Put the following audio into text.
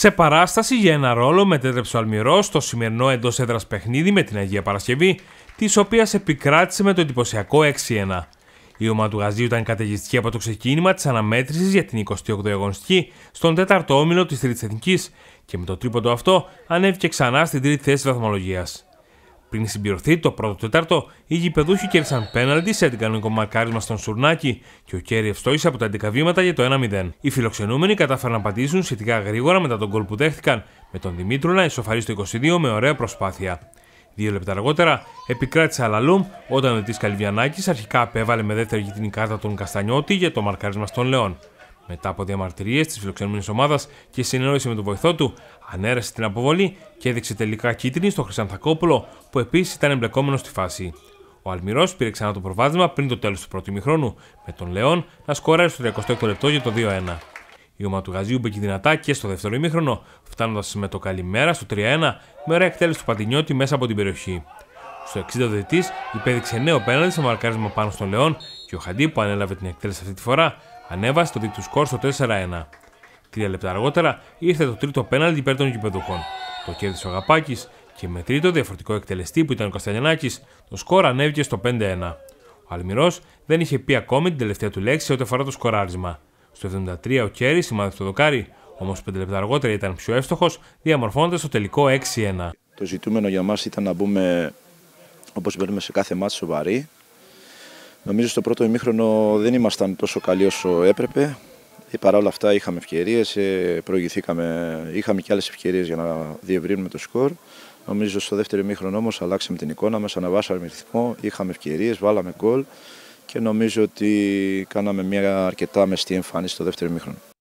Σε παράσταση για ένα ρόλο μετέτρεψε ο Αλμυρό στο σημερινό εντός έδρας παιχνίδι με την Αγία Παρασκευή, της οποίας επικράτησε με το εντυπωσιακό 6-1. Η ομάδα του Γαζίου ήταν καταιγιστική από το ξεκίνημα της αναμέτρησης για την 28η αγωνιστική στον 4ο όμιλο της Τρίτης Εθνικής και με το τρίποντο αυτό ανέβηκε ξανά στην τρίτη θέση βαθμολογίας. Πριν συμπληρωθεί το πρώτο τετάρτο, οι γηπεδούχοι κέρδισαν πέναλτι σε αντικανονικό μαρκάρισμα στον Σουρνάκη και ο Κέρι ευστόησε από τα 11 βήματα για το 1-0. Οι φιλοξενούμενοι κατάφεραν να απαντήσουν σχετικά γρήγορα μετά τον κόλ που δέχτηκαν, με τον Δημήτρου να ισοφαρεί στο 22 με ωραία προσπάθεια. Δύο λεπτά αργότερα επικράτησε Αλαλούμ όταν ο Τη Καλυβιανάκης αρχικά απέβαλε με δεύτερη γητινή κάρτα των Καστανιώτη για το μαρκάρισμα στον Λεόν. Μετά από διαμαρτυρίες της φιλοξενούμενης ομάδας και συνεννόηση με τον βοηθό του, ανέρασε την αποβολή και έδειξε τελικά κίτρινη στο Χρυσανθακόπουλο, που επίσης ήταν εμπλεκόμενος στη φάση. Ο Αλμυρός πήρε ξανά το προβάδισμα πριν το τέλος του πρώτου ημιχρόνου, με τον Λεόν να σκοράρει στο 36 λεπτό για το 2-1. Η ομάδα του Γαζίου μπήκε δυνατά και στο δεύτερο ημίχρονο, φτάνοντας με το καλημέρα στο 3-1 με ωραία εκτέλεση του Παντινιώτη μέσα από την περιοχή. Στο 60 ο υπέδειξε νέο πέναντι σε μαρκάρισμα πάνω στον Λεόν και ο Χαντί που ανέλαβε την εκτέλεση αυτή τη φορά ανέβασε το δίκτυο σκορ στο 4-1. Τρία λεπτά αργότερα ήρθε το τρίτο πέναλτι υπέρ των γηπεδοχών. Το κέρδισε ο Αγαπάκης και με τρίτο διαφορετικό εκτελεστή που ήταν ο Καστανιανάκη, το σκορ ανέβηκε στο 5-1. Ο Αλμυρός δεν είχε πει ακόμη την τελευταία του λέξη ό,τι αφορά το σκοράρισμα. Στο 73 ο Κέρι σημάδευε το δοκάρι, όμως 5 λεπτά αργότερα ήταν πιο εύστοχος, διαμορφώνοντας το τελικό 6-1. Το ζητούμενο για μας ήταν να μπούμε όπως μπαίνουμε σε κάθε μάτι σοβαρή. Νομίζω στο πρώτο ημίχρονο δεν ήμασταν τόσο καλοί όσο έπρεπε. Ε, παρά όλα αυτά είχαμε ευκαιρίες, ε, προηγηθήκαμε, είχαμε και άλλες ευκαιρίες για να διευρύνουμε το σκορ. Νομίζω στο δεύτερο ημίχρονο όμως αλλάξαμε την εικόνα μας αναβάσαμε ρυθμό, είχαμε ευκαιρίες, βάλαμε γκολ και νομίζω ότι κάναμε μια αρκετά μεστή εμφάνιση στο δεύτερο ημίχρονο.